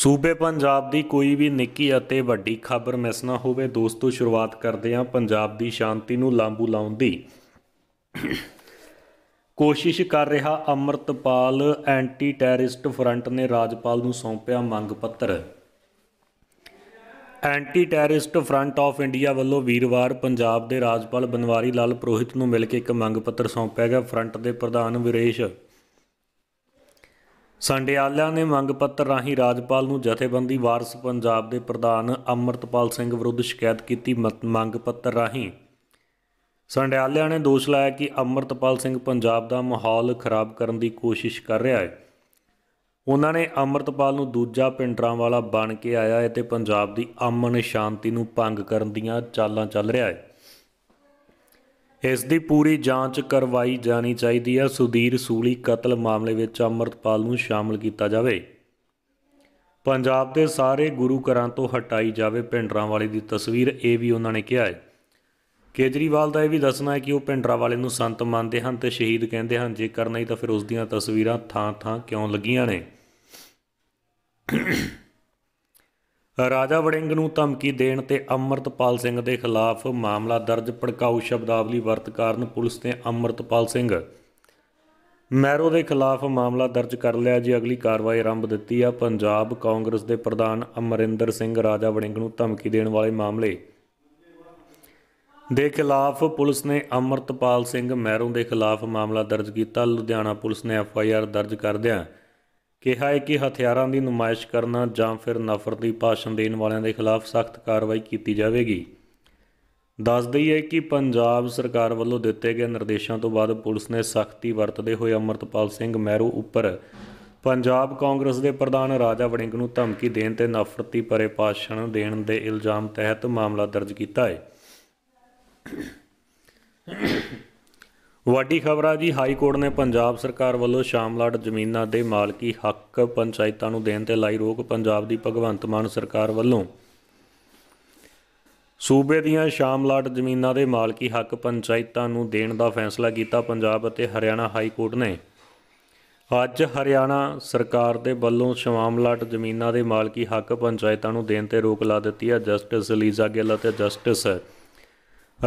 ਸੂਬੇ ਪੰਜਾਬ ਦੀ ਕੋਈ ਵੀ ਨਿੱਕੀ ਅਤੇ ਵੱਡੀ ਖਬਰ ਮਿਸ ਨਾ ਹੋਵੇ ਦੋਸਤੋ ਸ਼ੁਰੂਆਤ ਕਰਦੇ ਹਾਂ ਪੰਜਾਬ ਦੀ ਸ਼ਾਂਤੀ ਨੂੰ ਲਾਂਬੂ ਲਾਉਣ ਦੀ ਕੋਸ਼ਿਸ਼ ਕਰ ਰਿਹਾ ਅਮਰਤਪਾਲ ਐਂਟੀ ਟੈਰਰਿਸਟ ਫਰੰਟ ਨੇ ਰਾਜਪਾਲ ਨੂੰ ਸੌਂਪਿਆ ਮੰਗ ਪੱਤਰ anti terrorist front of India ਵੱਲੋਂ ਵੀਰਵਾਰ ਪੰਜਾਬ ਦੇ ਰਾਜਪਾਲ ਬਨਵਾਰੀ ਲਾਲ ਪ੍ਰੋਹਿਤ ਨੂੰ ਮਿਲ ਕੇ ਇੱਕ ਮੰਗ ਪੱਤਰ ਸੌਂਪਿਆ ਗਿਆ ਫਰੰਟ ਦੇ ਪ੍ਰਧਾਨ ਵਿਰੇਸ਼ ਸੰਡਿਆਲਿਆਂ ਨੇ ਮੰਗ ਪੱਤਰ ਰਾਹੀਂ ਰਾਜਪਾਲ ਨੂੰ ਜਥੇਬੰਦੀ ਵਾਰਸ ਪੰਜਾਬ ਦੇ ਪ੍ਰਧਾਨ ਅਮਰਤਪਾਲ ਸਿੰਘ ਵਿਰੁੱਧ ਸ਼ਿਕਾਇਤ ਕੀਤੀ ਮੰਗ ਪੱਤਰ ਰਾਹੀਂ ਸੰਡਿਆਲਿਆਂ ਨੇ ਦੋਸ਼ ਲਾਇਆ ਕਿ ਅਮਰਤਪਾਲ ਸਿੰਘ ਪੰਜਾਬ ਦਾ ਮਾਹੌਲ ਖਰਾਬ ਕਰਨ ਦੀ ਕੋਸ਼ਿਸ਼ ਕਰ ਰਿਹਾ ਹੈ ਉਹਨਾਂ ਨੇ ਅਮਰਤਪਾਲ ਨੂੰ ਦੂਜਾ ਪਿੰਡਰਾਂ ਵਾਲਾ ਬਣ ਕੇ ਆਇਆ ਹੈ ਤੇ ਪੰਜਾਬ ਦੀ ਅਮਨ ਸ਼ਾਂਤੀ ਨੂੰ ਭੰਗ ਕਰਨ ਦੀਆਂ ਚਾਲਾਂ ਚੱਲ ਰਿਹਾ ਹੈ ਇਸ ਦੀ ਪੂਰੀ ਜਾਂਚ ਕਰਵਾਈ ਜਾਣੀ ਚਾਹੀਦੀ ਹੈ ਸੁਧੀਰ ਸੂਲੀ ਕਤਲ ਮਾਮਲੇ ਵਿੱਚ ਅਮਰਤਪਾਲ ਨੂੰ ਸ਼ਾਮਲ ਕੀਤਾ ਜਾਵੇ ਪੰਜਾਬ ਦੇ ਸਾਰੇ ਗੁਰੂ ਘਰਾਂ ਤੋਂ ਹਟਾਈ ਜਾਵੇ ਪਿੰਡਰਾਂ ਵਾਲੇ ਦੀ ਤਸਵੀਰ ਇਹ ਵੀ ਉਹਨਾਂ ਨੇ ਕਿਹਾ ਹੈ ਕੇਜਰੀਵਾਲ ਦਾ ਇਹ ਵੀ ਦੱਸਣਾ ਹੈ ਕਿ ਉਹ ਪਿੰਡਰਾਂ ਵਾਲੇ ਨੂੰ ਸੰਤ ਮੰਨਦੇ ਹਨ ਤੇ ਸ਼ਹੀਦ ਕਹਿੰਦੇ ਹਨ ਜੇਕਰ ਨਹੀਂ ਤਾਂ ਫਿਰ ਉਸ ਦੀਆਂ ਤਸਵੀਰਾਂ ਥਾਂ-ਥਾਂ ਕਿਉਂ ਲੱਗੀਆਂ ਨੇ ਰਾਜਾ ਵੜਿੰਗ ਨੂੰ ਧਮਕੀ ਦੇਣ ਤੇ ਅਮਰਤਪਾਲ ਸਿੰਘ ਦੇ ਖਿਲਾਫ ਮਾਮਲਾ ਦਰਜ ਭੜਕਾਊ ਸ਼ਬਦਾਵਲੀ ਵਰਤ ਕਾਰਨ ਪੁਲਿਸ ਨੇ ਅਮਰਤਪਾਲ ਸਿੰਘ ਮੈਰੋ ਦੇ ਖਿਲਾਫ ਮਾਮਲਾ ਦਰਜ ਕਰ ਲਿਆ ਜੀ ਅਗਲੀ ਕਾਰਵਾਈ ਆਰੰਭ ਦਿੱਤੀ ਆ ਪੰਜਾਬ ਕਾਂਗਰਸ ਦੇ ਪ੍ਰਧਾਨ ਅਮਰਿੰਦਰ ਸਿੰਘ ਰਾਜਾ ਵੜਿੰਗ ਨੂੰ ਧਮਕੀ ਦੇਣ ਵਾਲੇ ਮਾਮਲੇ ਦੇ ਖਿਲਾਫ ਪੁਲਿਸ ਨੇ ਅਮਰਤਪਾਲ ਸਿੰਘ ਮੈਰੋ ਦੇ ਖਿਲਾਫ ਮਾਮਲਾ ਦਰਜ ਕੀਤਾ ਲੁਧਿਆਣਾ ਪੁਲਿਸ ਨੇ ਐਫ ਆਈ ਆਰ ਦਰਜ ਕਰਦਿਆਂ ਕਿਹਾ ਹੈ ਕਿ ਹਥਿਆਰਾਂ ਦੀ ਨੁਮਾਇਸ਼ ਕਰਨਾ ਜਾਂ ਫਿਰ ਨਫ਼ਰਤ ਦੀ ਭਾਸ਼ਣ ਦੇਣ ਵਾਲਿਆਂ ਦੇ ਖਿਲਾਫ ਸਖਤ ਕਾਰਵਾਈ ਕੀਤੀ ਜਾਵੇਗੀ ਦੱਸ ਦਈਏ ਕਿ ਪੰਜਾਬ ਸਰਕਾਰ ਵੱਲੋਂ ਦਿੱਤੇ ਗਏ ਨਿਰਦੇਸ਼ਾਂ ਤੋਂ ਬਾਅਦ ਪੁਲਿਸ ਨੇ ਸਖਤੀ ਵਰਤਦੇ ਹੋਏ ਅਮਰਤਪਾਲ ਸਿੰਘ ਮਹਿਰੂ ਉੱਪਰ ਪੰਜਾਬ ਕਾਂਗਰਸ ਦੇ ਪ੍ਰਧਾਨ ਰਾਜਾ ਵੜਿੰਗ ਨੂੰ ਧਮਕੀ ਦੇਣ ਤੇ ਨਫ਼ਰਤੀ ਭਰੇ ਭਾਸ਼ਣ ਦੇਣ ਦੇ ਇਲਜ਼ਾਮ ਤਹਿਤ ਮਾਮਲਾ ਦਰਜ ਕੀਤਾ ਹੈ ਵੱਡੀ ਖਬਰ ਆ ਜੀ ਹਾਈ ਕੋਰਟ ਨੇ ਪੰਜਾਬ ਸਰਕਾਰ ਵੱਲੋਂ ਸ਼ਾਮਲਾਟ ਜ਼ਮੀਨਾਂ ਦੇ ਮਾਲਕੀ ਹੱਕ ਪੰਚਾਇਤਾਂ ਨੂੰ ਦੇਣ ਤੇ ਲਾਈ ਰੋਕ ਪੰਜਾਬ ਦੀ ਭਗਵੰਤ ਮਾਨ ਸਰਕਾਰ ਵੱਲੋਂ ਸੂਬੇ ਦੀਆਂ ਸ਼ਾਮਲਾਟ ਜ਼ਮੀਨਾਂ ਦੇ ਮਾਲਕੀ ਹੱਕ ਪੰਚਾਇਤਾਂ ਨੂੰ ਦੇਣ ਦਾ ਫੈਸਲਾ ਕੀਤਾ ਪੰਜਾਬ ਅਤੇ ਹਰਿਆਣਾ ਹਾਈ ਕੋਰਟ ਨੇ ਅੱਜ ਹਰਿਆਣਾ ਸਰਕਾਰ ਦੇ ਵੱਲੋਂ ਸ਼ਾਮਲਾਟ ਜ਼ਮੀਨਾਂ ਦੇ ਮਾਲਕੀ ਹੱਕ ਪੰਚਾਇਤਾਂ ਨੂੰ ਦੇਣ ਤੇ ਰੋਕ ਲਾ ਦਿੱਤੀ ਹੈ ਜਸਟਿਸ ਲੀਜ਼ਾ ਗਿੱਲ ਅਤੇ ਜਸਟਿਸ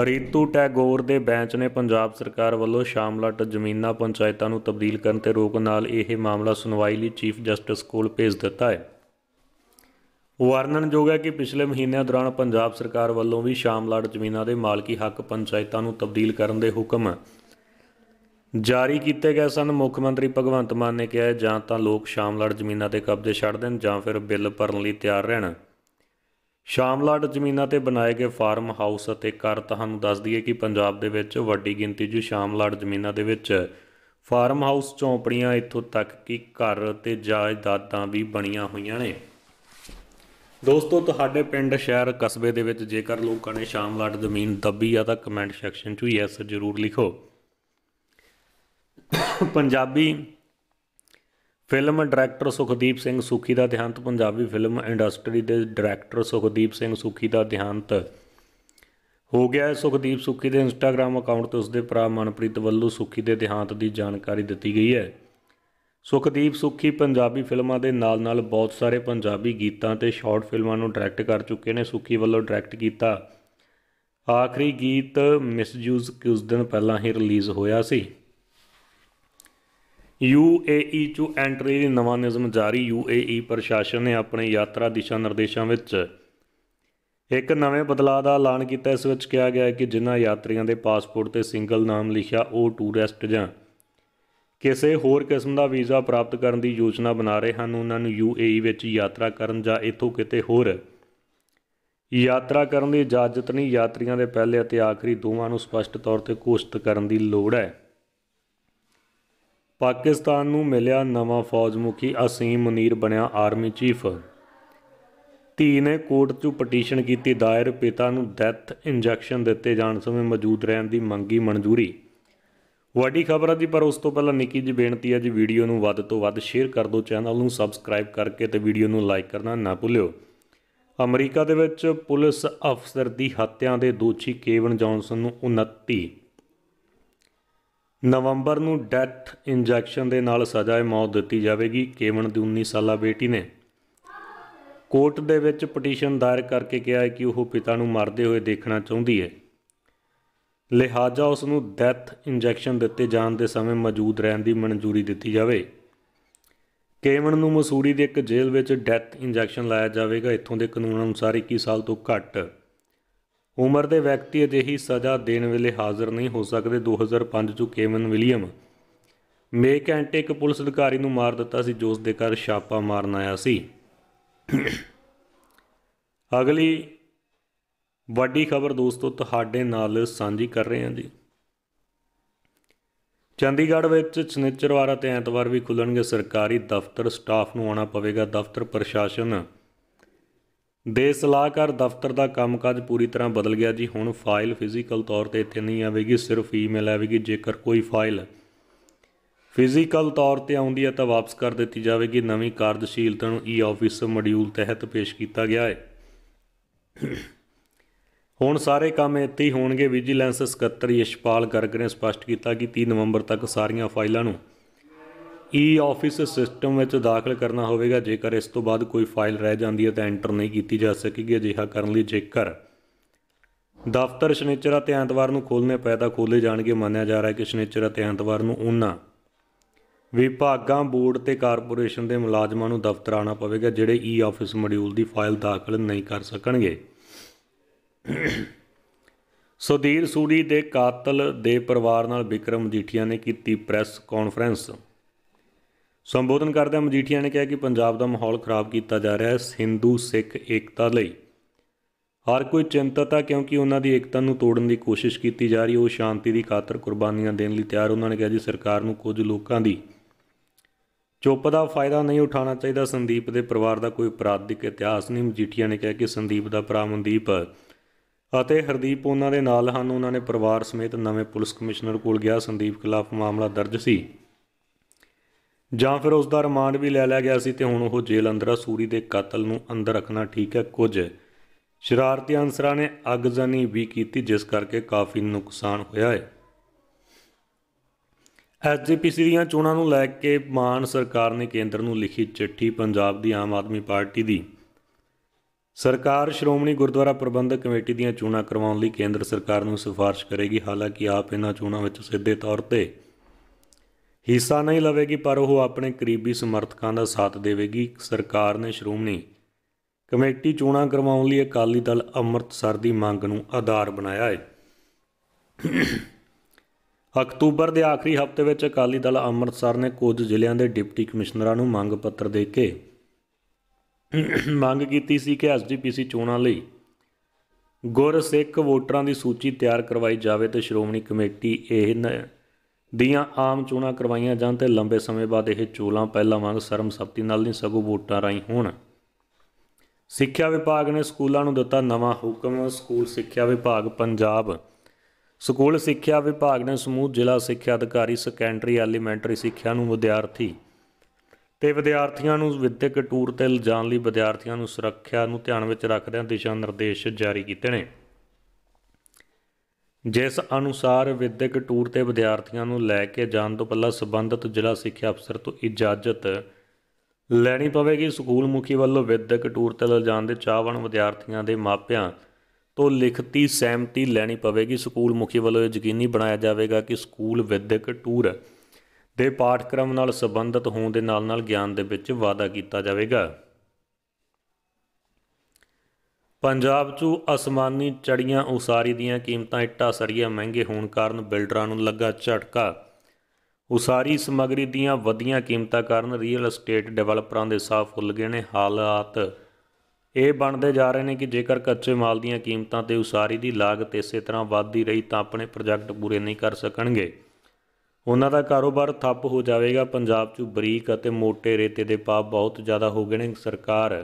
ਰੀਤੂ ਟੈਗੋਰ ਦੇ ਬੈਂਚ ਨੇ ਪੰਜਾਬ ਸਰਕਾਰ ਵੱਲੋਂ ਸ਼ਾਮਲਾਟ ਜ਼ਮੀਨਾਂ ਪੰਚਾਇਤਾਂ ਨੂੰ ਤਬਦੀਲ ਕਰਨ ਤੇ ਰੋਕ ਨਾਲ ਇਹ ਮਾਮਲਾ ਸੁਣਵਾਈ ਲਈ ਚੀਫ ਜਸਟਿਸ ਕੋਲ ਭੇਜ ਦਿੱਤਾ ਹੈ ਵਰਣਨਯੋਗ ਹੈ ਕਿ ਪਿਛਲੇ ਮਹੀਨਿਆਂ ਦੌਰਾਨ ਪੰਜਾਬ ਸਰਕਾਰ ਵੱਲੋਂ ਵੀ ਸ਼ਾਮਲਾਟ ਜ਼ਮੀਨਾਂ ਦੇ ਮਾਲਕੀ ਹੱਕ ਪੰਚਾਇਤਾਂ ਨੂੰ ਤਬਦੀਲ ਕਰਨ ਦੇ ਹੁਕਮ ਜਾਰੀ ਕੀਤੇ ਗਏ ਸਨ ਮੁੱਖ ਮੰਤਰੀ ਭਗਵੰਤ ਮਾਨ ਨੇ ਕਿਹਾ ਜਾਂ ਤਾਂ ਲੋਕ ਸ਼ਾਮਲਾਟ ਜ਼ਮੀਨਾਂ ਤੇ ਕਬਜ਼ੇ ਛੱਡ ਦੇਣ ਜਾਂ ਫਿਰ ਬਿੱਲ ਭਰਨ ਲਈ ਤਿਆਰ ਰਹਿਣ ਸ਼ਾਮਲਾਟ ਜ਼ਮੀਨਾਂ ਤੇ ਬਣਾਏ ਗਏ ਫਾਰਮ ਹਾਊਸ ਅਤੇ ਘਰ ਤੁਹਾਨੂੰ ਦੱਸ ਦਈਏ ਕਿ ਪੰਜਾਬ ਦੇ ਵਿੱਚ ਵੱਡੀ ਗਿਣਤੀ 'ਚ ਸ਼ਾਮਲਾਟ ਜ਼ਮੀਨਾਂ ਦੇ ਵਿੱਚ ਫਾਰਮ ਹਾਊਸ ਝੌਂਪੜੀਆਂ ਇੱਥੋਂ ਤੱਕ ਕਿ ਘਰ ਤੇ ਜਾਇਦਾਦਾਂ ਵੀ ਬਣੀਆਂ ਹੋਈਆਂ ਨੇ ਦੋਸਤੋ ਤੁਹਾਡੇ ਪਿੰਡ ਸ਼ਹਿਰ ਕਸਬੇ ਦੇ ਵਿੱਚ ਜੇਕਰ ਲੋਕਾਂ ਨੇ ਸ਼ਾਮਲਾਟ ਜ਼ਮੀਨ ਦੱਬੀ ਆ ਤਾਂ ਕਮੈਂਟ ਸੈਕਸ਼ਨ 'ਚ ਯੈਸ ਜ਼ਰੂਰ ਲਿਖੋ ਪੰਜਾਬੀ ਫਿਲਮ ਡਾਇਰੈਕਟਰ ਸੁਖਦੀਪ ਸਿੰਘ ਸੁਖੀ ਦਾ ਦੇਹਾਂਤ ਪੰਜਾਬੀ ਫਿਲਮ ਇੰਡਸਟਰੀ ਦੇ ਡਾਇਰੈਕਟਰ ਸੁਖਦੀਪ ਸਿੰਘ ਸੁਖੀ ਦਾ ਦੇਹਾਂਤ ਹੋ ਗਿਆ ਹੈ ਸੁਖਦੀਪ ਸੁਖੀ ਦੇ ਇੰਸਟਾਗ੍ਰam ਅਕਾਊਂਟ ਤੇ ਉਸਦੇ ਭਰਾ ਮਨਪ੍ਰੀਤ ਵੱਲੋਂ ਸੁਖੀ ਦੇ ਦੇਹਾਂਤ ਦੀ ਜਾਣਕਾਰੀ ਦਿੱਤੀ ਗਈ ਹੈ ਸੁਖਦੀਪ ਸੁਖੀ ਪੰਜਾਬੀ ਫਿਲਮਾਂ ਦੇ ਨਾਲ-ਨਾਲ ਬਹੁਤ ਸਾਰੇ ਪੰਜਾਬੀ ਗੀਤਾਂ ਤੇ ਸ਼ਾਰਟ ਫਿਲਮਾਂ ਨੂੰ ਡਾਇਰੈਕਟ ਕਰ ਚੁੱਕੇ ਨੇ ਸੁਖੀ ਵੱਲੋਂ ਡਾਇਰੈਕਟ ਕੀਤਾ ਆਖਰੀ ਗੀਤ ਮਿਸਯੂਜ਼ ਕੁਝ ਦਿਨ ਪਹਿਲਾਂ ਹੀ ਰਿਲੀਜ਼ ਹੋਇਆ ਸੀ ਯੂਏਈ ਚ ਐਂਟਰੀ ਦੇ ਨਵਾਂ ਨਿਯਮ ਜਾਰੀ ਯੂਏਈ ਪ੍ਰਸ਼ਾਸਨ ਨੇ ਆਪਣੇ ਯਾਤਰਾ ਦਿਸ਼ਾ ਨਿਰਦੇਸ਼ਾਂ ਵਿੱਚ ਇੱਕ ਨਵੇਂ ਬਦਲਾਅ ਦਾ ਐਲਾਨ ਕੀਤਾ ਇਸ ਵਿੱਚ ਕਿਹਾ ਗਿਆ ਹੈ ਕਿ ਜਿਨ੍ਹਾਂ ਯਾਤਰੀਆਂ ਦੇ ਪਾਸਪੋਰਟ ਤੇ ਸਿੰਗਲ ਨਾਮ ਲਿਖਿਆ ਉਹ ਟੂਰਿਸਟ ਜਾਂ ਕਿਸੇ ਹੋਰ ਕਿਸਮ ਦਾ ਵੀਜ਼ਾ ਪ੍ਰਾਪਤ ਕਰਨ ਦੀ ਯੋਜਨਾ ਬਣਾ ਰਹੇ ਹਨ ਉਹਨਾਂ ਨੂੰ ਯੂਏਈ ਵਿੱਚ ਯਾਤਰਾ ਕਰਨ ਜਾਂ ਇਥੋਂ ਕਿਤੇ ਹੋਰ ਯਾਤਰਾ ਕਰਨ ਦੀ ਇਜਾਜ਼ਤ ਨਹੀਂ ਯਾਤਰੀਆਂ ਦੇ ਪਹਿਲੇ ਅਤੇ ਆਖਰੀ ਦੋਵਾਂ ਨੂੰ ਸਪਸ਼ਟ ਤੌਰ ਤੇ ਘੋਸ਼ਿਤ ਕਰਨ ਦੀ ਲੋੜ ਹੈ ਪਾਕਿਸਤਾਨ ਨੂੰ ਮਿਲਿਆ ਨਵਾਂ ਫੌਜ ਮੁਖੀ ਅਸੀਮ ਮਨੀਰ ਬਣਿਆ ਆਰਮੀ ਚੀਫ ਧੀ ਨੇ ਕੋਰਟ 'ਚ ਪਟੀਸ਼ਨ ਕੀਤੀ ਦਾਇਰ ਪਿਤਾ ਨੂੰ ਡੈਥ ਇੰਜੈਕਸ਼ਨ ਦਿੱਤੇ ਜਾਣ ਸਮੇਂ ਮੌਜੂਦ ਰਹਿਣ ਦੀ ਮੰਗੀ ਮਨਜ਼ੂਰੀ ਵੱਡੀ ਖਬਰ ਹੈ ਜੀ ਪਰ ਉਸ ਤੋਂ ਪਹਿਲਾਂ ਨਿੱਕੀ ਜੀ ਬੇਨਤੀ ਹੈ ਜੀ ਵੀਡੀਓ ਨੂੰ ਵੱਧ ਤੋਂ ਵੱਧ ਸ਼ੇਅਰ ਕਰ ਦਿਓ ਚੈਨਲ ਨੂੰ ਸਬਸਕ੍ਰਾਈਬ ਕਰਕੇ ਤੇ ਵੀਡੀਓ ਨੂੰ ਲਾਈਕ ਕਰਨਾ ਨਾ ਭੁੱਲਿਓ ਅਮਰੀਕਾ ਦੇ ਵਿੱਚ ਪੁਲਿਸ ਅਫਸਰ ਦੀ ਹੱਤਿਆ ਦੇ ਦੋਸ਼ੀ ਕੇਵਨ ਜੌਨਸਨ ਨੂੰ 29 ਨਵੰਬਰ ਨੂੰ ਡੈਥ ਇੰਜੈਕਸ਼ਨ ਦੇ ਨਾਲ ਸਜ਼ਾਏ ਮੌਤ ਦਿੱਤੀ ਜਾਵੇਗੀ ਕੇਵਨ ਦੀ 19 ਸਾਲਾ ਬੇਟੀ ਨੇ ਕੋਰਟ ਦੇ ਵਿੱਚ ਪਟੀਸ਼ਨ ਦਾਇਰ ਕਰਕੇ ਕਿਹਾ ਹੈ ਕਿ ਉਹ ਪਿਤਾ ਨੂੰ ਮਰਦੇ ਹੋਏ ਦੇਖਣਾ ਚਾਹੁੰਦੀ ਹੈ ਲਿਹਾਜ਼ਾ ਉਸ ਨੂੰ ਡੈਥ ਇੰਜੈਕਸ਼ਨ ਦਿੱਤੇ ਜਾਣ ਦੇ ਸਮੇਂ ਮੌਜੂਦ ਰਹਿਣ ਦੀ ਮਨਜ਼ੂਰੀ ਦਿੱਤੀ ਜਾਵੇ ਕੇਵਨ ਨੂੰ ਮਸੂਰੀ ਦੇ ਇੱਕ ਜੇਲ੍ਹ ਵਿੱਚ ਡੈਥ ਇੰਜੈਕਸ਼ਨ ਲਾਇਆ ਜਾਵੇਗਾ ਇੱਥੋਂ ਦੇ ਕਾਨੂੰਨ ਅਨੁਸਾਰ 21 ਸਾਲ ਤੋਂ ਘੱਟ ਉਮਰ ਦੇ ਵਿਅਕਤੀ ਅਜਿਹੀ ਸਜ਼ਾ ਦੇਣ ਵੇਲੇ ਹਾਜ਼ਰ ਨਹੀਂ ਹੋ ਸਕਦੇ 2005 ਚ ਕੇਵਨ ਵਿਲੀਅਮ ਮੇਕ ਐਂਟੇ ਇੱਕ ਪੁਲਿਸ ਅਧਿਕਾਰੀ ਨੂੰ ਮਾਰ ਦਿੱਤਾ ਸੀ ਜੋ ਉਸ ਦੇ ਘਰ ਛਾਪਾ ਮਾਰਨ ਆਇਆ ਸੀ ਅਗਲੀ ਵੱਡੀ ਖਬਰ ਦੋਸਤੋ ਤੁਹਾਡੇ ਨਾਲ ਸਾਂਝੀ ਕਰ ਰਹੇ ਹਾਂ ਜੀ ਚੰਡੀਗੜ੍ਹ ਵਿੱਚ ਸ਼ਨੀਚਰਵਾਰ ਅਤੇ ਐਤਵਾਰ ਵੀ ਖੁੱਲਣਗੇ ਸਰਕਾਰੀ ਦਫ਼ਤਰ ਸਟਾਫ ਨੂੰ ਆਉਣਾ ਪਵੇਗਾ ਦਫ਼ਤਰ ਪ੍ਰਸ਼ਾਸਨ ਦੇ ਸਲਾਹਕਾਰ ਦਫ਼ਤਰ ਦਾ ਕੰਮਕਾਜ ਪੂਰੀ ਤਰ੍ਹਾਂ ਬਦਲ ਗਿਆ ਜੀ ਹੁਣ ਫਾਈਲ ਫਿਜ਼ੀਕਲ ਤੌਰ ਤੇ ਇੱਥੇ ਨਹੀਂ ਆਵੇਗੀ ਸਿਰਫ ਈਮੇਲ ਆਵੇਗੀ ਜੇਕਰ ਕੋਈ ਫਾਈਲ ਫਿਜ਼ੀਕਲ ਤੌਰ ਤੇ ਆਉਂਦੀ ਹੈ ਤਾਂ ਵਾਪਸ ਕਰ ਦਿੱਤੀ ਜਾਵੇਗੀ ਨਵੀਂ ਕਾਰਜਸ਼ੀਲਤਾ ਨੂੰ ਈ ਆਫਿਸ ਮੋਡਿਊਲ ਤਹਿਤ ਪੇਸ਼ ਕੀਤਾ ਗਿਆ ਹੈ ਹੁਣ ਸਾਰੇ ਕੰਮ ਇੱਥੇ ਹੀ ਹੋਣਗੇ ਵਿਜੀਲੈਂਸ ਸਕੱਤਰ ਯਸ਼ਪਾਲ ਗਰਗ ਨੇ ਸਪਸ਼ਟ ਕੀਤਾ ਕਿ 30 ਨਵੰਬਰ ਤੱਕ ਸਾਰੀਆਂ ਫਾਈਲਾਂ ਨੂੰ ਈ ਆਫਿਸ ਸਿਸਟਮ ਵਿੱਚ ਦਾਖਲ ਕਰਨਾ ਹੋਵੇਗਾ ਜੇਕਰ ਇਸ ਤੋਂ ਬਾਅਦ ਕੋਈ ਫਾਈਲ ਰਹਿ ਜਾਂਦੀ ਹੈ ਤਾਂ ਐਂਟਰ ਨਹੀਂ ਕੀਤੀ ਜਾ ਸਕੇਗੀ ਅਜਿਹਾ ਕਰਨ ਲਈ ਜੇਕਰ ਦਫ਼ਤਰ ਸ਼ਨੀਚਰ ਅਤੇ ਐਤਵਾਰ ਨੂੰ ਖੋਲਨੇ ਪੈਦਾ ਖੋਲੇ ਜਾਣਗੇ ਮੰਨਿਆ ਜਾ ਰਿਹਾ ਹੈ ਕਿ ਸ਼ਨੀਚਰ ਅਤੇ ਐਤਵਾਰ ਨੂੰ ਉਹਨਾਂ ਵਿਭਾਗਾਂ ਬੋਰਡ ਤੇ ਕਾਰਪੋਰੇਸ਼ਨ ਦੇ ਮੁਲਾਜ਼ਮਾਂ ਨੂੰ ਦਫ਼ਤਰ ਆਣਾ ਪਵੇਗਾ ਜਿਹੜੇ ਈ ਆਫਿਸ ਮੋਡਿਊਲ ਦੀ ਫਾਈਲ ਦਾਖਲ ਨਹੀਂ ਕਰ ਸਕਣਗੇ ਸੁਧੀਰ ਸੂਰੀ ਦੇ ਕਾਤਲ ਦੇ ਪਰਿਵਾਰ ਨਾਲ ਵਿਕਰਮ ਜੀਠੀਆ ਨੇ ਕੀਤੀ ਪ੍ਰੈਸ ਕਾਨਫਰੰਸ ਸੰਬੋਧਨ ਕਰਦਿਆਂ ਮਜੀਠੀਆ ਨੇ ਕਿਹਾ ਕਿ ਪੰਜਾਬ ਦਾ ਮਾਹੌਲ ਖਰਾਬ ਕੀਤਾ ਜਾ ਰਿਹਾ ਹੈ ਹਿੰਦੂ ਸਿੱਖ ਏਕਤਾ ਲਈ ਹਰ ਕੋਈ ਚਿੰਤਤ ਹੈ ਕਿਉਂਕਿ ਉਹਨਾਂ ਦੀ ਏਕਤਾ ਨੂੰ ਤੋੜਨ ਦੀ ਕੋਸ਼ਿਸ਼ ਕੀਤੀ ਜਾ ਰਹੀ ਉਹ ਸ਼ਾਂਤੀ ਦੀ ਖਾਤਰ ਕੁਰਬਾਨੀਆਂ ਦੇਣ ਲਈ ਤਿਆਰ ਉਹਨਾਂ ਨੇ ਕਿਹਾ ਜੀ ਸਰਕਾਰ ਨੂੰ ਕੁਝ ਲੋਕਾਂ ਦੀ ਚੁੱਪ ਦਾ ਫਾਇਦਾ ਨਹੀਂ ਉਠਾਉਣਾ ਚਾਹੀਦਾ ਸੰਦੀਪ ਦੇ ਪਰਿਵਾਰ ਦਾ ਕੋਈ ਅਪਰਾਧਿਕ ਇਤਿਹਾਸ ਨਹੀਂ ਮਜੀਠੀਆ ਨੇ ਕਿਹਾ ਕਿ ਸੰਦੀਪ ਦਾ ਭਰਾ ਮਨਦੀਪ ਅਤੇ ਹਰਦੀਪ ਉਹਨਾਂ ਦੇ ਨਾਲ ਹਨ ਉਹਨਾਂ ਨੇ ਪਰਿਵਾਰ ਸਮੇਤ ਨਵੇਂ ਪੁਲਿਸ ਕਮਿਸ਼ਨਰ ਕੋਲ ਗਿਆ ਸੰਦੀਪ ਖਿਲਾਫ ਮਾਮਲਾ ਦਰਜ ਸੀ ਜਾਂ ਫਿਰ ਉਸ ਦਾ ਰਿਮਾਂਡ ਵੀ ਲੈ ਲਿਆ ਗਿਆ ਸੀ ਤੇ ਹੁਣ ਉਹ ਜੇਲ੍ਹ ਅੰਦਰ ਆ ਸੂਰੀ ਦੇ ਕਾਤਲ ਨੂੰ ਅੰਦਰ ਰੱਖਣਾ ਠੀਕ ਹੈ ਕੁਝ ਸ਼ਰਾਰਤੀ ਅਨਸਰਾਂ ਨੇ ਅਗਜ਼ਨੀ ਵੀ ਕੀਤੀ ਜਿਸ ਕਰਕੇ ਕਾਫੀ ਨੁਕਸਾਨ ਹੋਇਆ ਹੈ ਐਸਜੀਪੀਸੀ ਦੀਆਂ ਚੋਣਾਂ ਨੂੰ ਲੈ ਕੇ ਮਾਨ ਸਰਕਾਰ ਨੇ ਕੇਂਦਰ ਨੂੰ ਲਿਖੀ ਚਿੱਠੀ ਪੰਜਾਬ ਦੀ ਆਮ ਆਦਮੀ ਪਾਰਟੀ ਦੀ ਸਰਕਾਰ ਸ਼੍ਰੋਮਣੀ ਗੁਰਦੁਆਰਾ ਪ੍ਰਬੰਧਕ ਕਮੇਟੀ ਦੀਆਂ ਚੋਣਾਂ ਕਰਵਾਉਣ ਲਈ ਕੇਂਦਰ ਸਰਕਾਰ ਨੂੰ ਸਿਫਾਰਿਸ਼ ਕਰੇਗੀ ਹਾਲਾਂਕਿ ਆਪ ਇਹਨਾਂ ਚੋਣਾਂ ਵਿੱਚ ਸਿੱਧੇ ਤੌਰ ਤੇ ਹਿੱਸਾ ਨਹੀਂ ਲਵੇਗੀ ਪਰ ਉਹ ਆਪਣੇ ਕਰੀਬੀ ਸਮਰਥਕਾਂ ਦਾ ਸਾਥ ਦੇਵੇਗੀ ਸਰਕਾਰ ਨੇ ਸ਼੍ਰੋਮਣੀ ਕਮੇਟੀ ਚੋਣਾਂ ਕਰਵਾਉਣ ਲਈ ਅਕਾਲੀ ਦਲ ਅੰਮ੍ਰਿਤਸਰ ਦੀ ਮੰਗ ਨੂੰ ਆਧਾਰ ਬਣਾਇਆ ਹੈ ਅਕਤੂਬਰ ਦੇ ਆਖਰੀ ਹਫਤੇ ਵਿੱਚ ਅਕਾਲੀ ਦਲ ਅੰਮ੍ਰਿਤਸਰ ਨੇ ਕੁਝ ਜ਼ਿਲ੍ਹਿਆਂ ਦੇ ਡਿਪਟੀ ਕਮਿਸ਼ਨਰਾਂ ਨੂੰ ਮੰਗ ਪੱਤਰ ਦੇ ਕੇ ਮੰਗ ਕੀਤੀ ਸੀ ਕਿ ਐਸਡੀਪੀਸੀ ਚੋਣਾਂ ਲਈ ਗੁਰਸਿੱਖ ਵੋਟਰਾਂ ਦੀ ਸੂਚੀ ਤਿਆਰ ਕਰਵਾਈ ਜਾਵੇ ਤੇ ਸ਼੍ਰੋਮਣੀ ਕਮੇਟੀ ਇਹ ਦੀਆਂ ਆਮ ਚੋਣਾਂ ਕਰਵਾਈਆਂ ਜਾਣ ਤੇ ਲੰਬੇ ਸਮੇਂ ਬਾਅਦ ਇਹ ਚੋਲਾਂ ਪਹਿਲਾਂ ਵਾਂਗ ਸਰਮਸਪਤੀ ਨਾਲ ਨਹੀਂ ਸਗੋਂ ਵੋਟਾਂ ਰਾਹੀਂ ਹੋਣ ਸਿੱਖਿਆ ਵਿਭਾਗ ਨੇ ਸਕੂਲਾਂ ਨੂੰ ਦਿੱਤਾ ਨਵਾਂ ਹੁਕਮ ਸਕੂਲ ਸਿੱਖਿਆ ਵਿਭਾਗ ਪੰਜਾਬ ਸਕੂਲ ਸਿੱਖਿਆ ਵਿਭਾਗ ਨੇ ਸਮੂਹ ਜ਼ਿਲ੍ਹਾ ਸਿੱਖਿਆ ਅਧਿਕਾਰੀ ਸੈਕੰਡਰੀ ਐਲੀਮੈਂਟਰੀ ਸਿੱਖਿਆ ਨੂੰ ਵਿਦਿਆਰਥੀ ਤੇ ਵਿਦਿਆਰਥੀਆਂ ਨੂੰ ਵਿਦਿਅਕ ਟੂਰ ਤੇ ਲਿਜਾਣ ਲਈ ਵਿਦਿਆਰਥੀਆਂ ਨੂੰ ਸੁਰੱਖਿਆ ਨੂੰ ਧਿਆਨ ਵਿੱਚ ਰੱਖਦਿਆਂ ਦਿਸ਼ਾ ਨਿਰਦੇਸ਼ ਜਾਰੀ ਕੀਤੇ ਨੇ ਜਿਸ ਅਨੁਸਾਰ ਵਿਦਿਅਕ ਟੂਰ ਤੇ ਵਿਦਿਆਰਥੀਆਂ ਨੂੰ ਲੈ ਕੇ ਜਾਣ ਤੋਂ ਪਹਿਲਾਂ ਸਬੰਧਤ ਜ਼ਿਲ੍ਹਾ ਸਿੱਖਿਆ ਅਫਸਰ ਤੋਂ ਇਜਾਜ਼ਤ ਲੈਣੀ ਪਵੇਗੀ ਸਕੂਲ ਮੁਖੀ ਵੱਲੋਂ ਵਿਦਿਅਕ ਟੂਰ ਤੇ ਲਿਜਾਣ ਦੇ ਚਾਹਵਣ ਵਿਦਿਆਰਥੀਆਂ ਦੇ ਮਾਪਿਆਂ ਤੋਂ ਲਿਖਤੀ ਸਹਿਮਤੀ ਲੈਣੀ ਪਵੇਗੀ ਸਕੂਲ ਮੁਖੀ ਵੱਲੋਂ ਇਹ ਯਕੀਨੀ ਬਣਾਇਆ ਜਾਵੇਗਾ ਕਿ ਸਕੂਲ ਵਿਦਿਅਕ ਟੂਰ ਦੇ ਪਾਠਕ੍ਰਮ ਨਾਲ ਸਬੰਧਤ ਹੋਣ ਦੇ ਨਾਲ-ਨਾਲ ਗਿਆਨ ਦੇ ਵਿੱਚ ਵਾਧਾ ਕੀਤਾ ਜਾਵੇਗਾ ਪੰਜਾਬ 'ਚ ਅਸਮਾਨੀ ਚੜੀਆਂ ਉਸਾਰੀ ਦੀਆਂ ਕੀਮਤਾਂ ਇੱਟਾ ਸਰੀਆ ਮਹਿੰਗੇ ਹੋਣ ਕਾਰਨ ਬਿਲਡਰਾਂ ਨੂੰ ਲੱਗਾ ਝਟਕਾ ਉਸਾਰੀ ਸਮਗਰੀ ਦੀਆਂ ਵਧੀਆਂ ਕੀਮਤਾਂ ਕਾਰਨ ਰੀਅਲ ਏਸਟੇਟ ਡਿਵੈਲਪਰਾਂ ਦੇ ਸਾਹ ਫੁੱਲ ਗਏ ਨੇ ਹਾਲਾਤ ਇਹ ਬਣਦੇ ਜਾ ਰਹੇ ਨੇ ਕਿ ਜੇਕਰ ਕੱਚੇ ਮਾਲ ਦੀਆਂ ਕੀਮਤਾਂ ਤੇ ਉਸਾਰੀ ਦੀ ਲਾਗਤ ਇਸੇ ਤਰ੍ਹਾਂ ਵਧਦੀ ਰਹੀ ਤਾਂ ਆਪਣੇ ਪ੍ਰੋਜੈਕਟ ਪੂਰੇ ਨਹੀਂ ਕਰ ਸਕਣਗੇ ਉਹਨਾਂ ਦਾ ਕਾਰੋਬਾਰ ਠੱਪ ਹੋ ਜਾਵੇਗਾ ਪੰਜਾਬ 'ਚ ਬਰੀਕ ਅਤੇ ਮੋਟੇ ਰੇਤੇ ਦੇ ਪਾਪ ਬਹੁਤ ਜ਼ਿਆਦਾ ਹੋ ਗਏ ਨੇ ਸਰਕਾਰ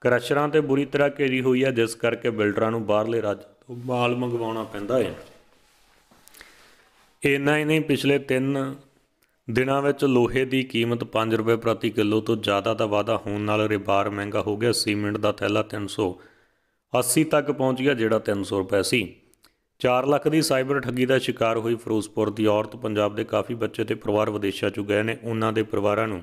ਕ੍ਰਸ਼ਰਾਂ ਤੇ ਬੁਰੀ ਤਰ੍ਹਾਂ ਘੇਰੀ ਹੋਈ ਹੈ ਜਿਸ ਕਰਕੇ ਬਿਲਡਰਾਂ ਨੂੰ ਬਾਹਰਲੇ ਰਾਜ ਤੋਂ ਮਾਲ ਮੰਗਵਾਉਣਾ ਪੈਂਦਾ ਹੈ ਇੰਨਾ ਹੀ ਨਹੀਂ ਪਿਛਲੇ 3 ਦਿਨਾਂ ਵਿੱਚ ਲੋਹੇ ਦੀ ਕੀਮਤ 5 ਰੁਪਏ ਪ੍ਰਤੀ ਕਿਲੋ ਤੋਂ ਜ਼ਿਆਦਾ ਦਾ ਵਾਧਾ ਹੋਣ ਨਾਲ ਰਿਬਾਰ ਮਹਿੰਗਾ ਹੋ ਗਿਆ ਸੀਮੈਂਟ ਦਾ ਥੈਲਾ 380 ਤੱਕ ਪਹੁੰਚ ਗਿਆ ਜਿਹੜਾ 300 ਰੁਪਏ ਸੀ 4 ਲੱਖ ਦੀ ਸਾਈਬਰ ਠੱਗੀ ਦਾ ਸ਼ਿਕਾਰ ਹੋਈ ਫਿਰੋਜ਼ਪੁਰ ਦੀ ਔਰਤ ਪੰਜਾਬ ਦੇ ਕਾਫੀ ਬੱਚੇ ਤੇ ਪਰਿਵਾਰ ਵਿਦੇਸ਼ਾਂ 'ਚ ਗਏ ਨੇ ਉਹਨਾਂ ਦੇ ਪਰਿਵਾਰਾਂ ਨੂੰ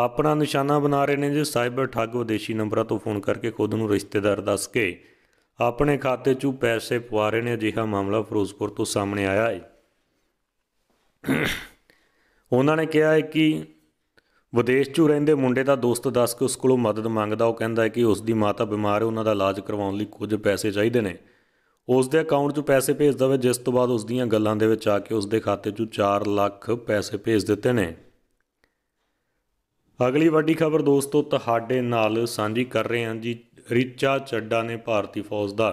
ਆਪਣਾ ਨਿਸ਼ਾਨਾ ਬਣਾ ਰਹੇ ਨੇ ਜੀ ਸਾਈਬਰ ਠੱਗ ਵਿਦੇਸ਼ੀ ਨੰਬਰਾਂ ਤੋਂ ਫੋਨ ਕਰਕੇ ਖੁਦ ਨੂੰ ਰਿਸ਼ਤੇਦਾਰ ਦੱਸ ਕੇ ਆਪਣੇ ਖਾਤੇ 'ਚੋਂ ਪੈਸੇ ਪਵਾ ਰਹੇ ਨੇ ਅਜਿਹਾ ਮਾਮਲਾ ਫਿਰੋਜ਼ਪੁਰ ਤੋਂ ਸਾਹਮਣੇ ਆਇਆ ਹੈ ਉਹਨਾਂ ਨੇ ਕਿਹਾ ਹੈ ਕਿ ਵਿਦੇਸ਼ 'ਚ ਰਹਿੰਦੇ ਮੁੰਡੇ ਦਾ ਦੋਸਤ ਦੱਸ ਕੇ ਉਸ ਕੋਲੋਂ ਮਦਦ ਮੰਗਦਾ ਉਹ ਕਹਿੰਦਾ ਹੈ ਕਿ ਉਸ ਦੀ ਮਾਤਾ ਬਿਮਾਰ ਹੈ ਉਹਨਾਂ ਦਾ ਇਲਾਜ ਕਰਵਾਉਣ ਲਈ ਕੁਝ ਪੈਸੇ ਚਾਹੀਦੇ ਨੇ ਉਸ ਦੇ ਅਕਾਊਂਟ 'ਚ ਪੈਸੇ ਭੇਜ ਦਵੇ ਜਿਸ ਤੋਂ ਬਾਅਦ ਉਸ ਦੀਆਂ ਗੱਲਾਂ ਦੇ ਵਿੱਚ ਆ ਕੇ ਉਸ ਦੇ ਖਾਤੇ 'ਚੋਂ 4 ਲੱਖ ਪੈਸੇ ਭੇਜ ਦਿੱਤੇ ਨੇ ਅਗਲੀ ਵੱਡੀ ਖਬਰ ਦੋਸਤੋ ਤੁਹਾਡੇ ਨਾਲ ਸਾਂਝੀ ਕਰ ਰਹੇ ਹਾਂ ਜੀ ਰਿਚਾ ਚੱਡਾ ਨੇ ਭਾਰਤੀ ਫੌਜ ਦਾ